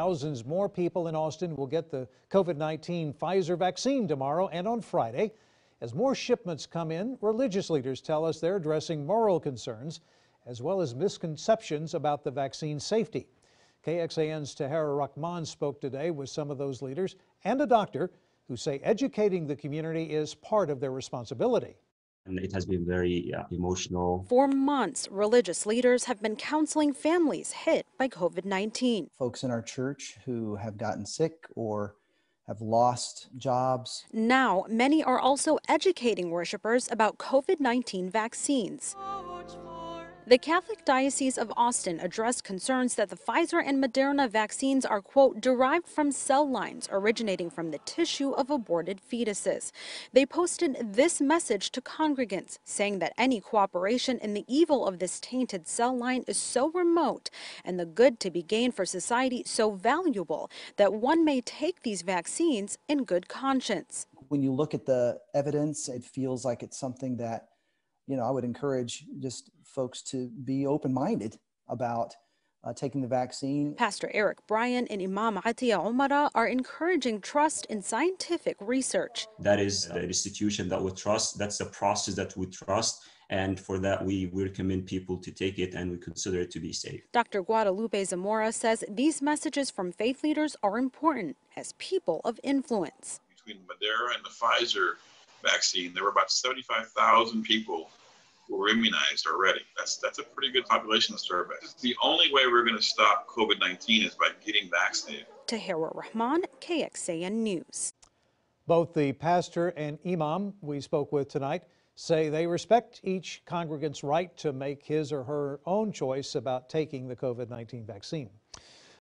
Thousands more people in Austin will get the COVID 19 Pfizer vaccine tomorrow and on Friday. As more shipments come in, religious leaders tell us they're addressing moral concerns as well as misconceptions about the vaccine safety. KXAN's Tahara Rahman spoke today with some of those leaders and a doctor who say educating the community is part of their responsibility and it has been very uh, emotional. For months, religious leaders have been counseling families hit by COVID 19. Folks in our church who have gotten sick or have lost jobs. Now, many are also educating worshipers about COVID 19 vaccines. The Catholic Diocese of Austin addressed concerns that the Pfizer and Moderna vaccines are, quote, derived from cell lines originating from the tissue of aborted fetuses. They posted this message to congregants, saying that any cooperation in the evil of this tainted cell line is so remote and the good to be gained for society so valuable that one may take these vaccines in good conscience. When you look at the evidence, it feels like it's something that you know, I would encourage just folks to be open minded about uh, taking the vaccine. Pastor Eric Bryan and Imam Atiya Omara are encouraging trust in scientific research. That is the institution that we trust, that's the process that we trust. And for that, we, recommend people to take it and we consider it to be safe. Dr. Guadalupe Zamora says these messages from faith leaders are important as people of influence. Between Madeira and the Pfizer vaccine, there were about 75,000 people we were immunized already. That's that's a pretty good population survey. The only way we're going to stop COVID-19 is by getting vaccinated. Tahira Rahman, KXAN News. Both the pastor and imam we spoke with tonight say they respect each congregant's right to make his or her own choice about taking the COVID 19 vaccine.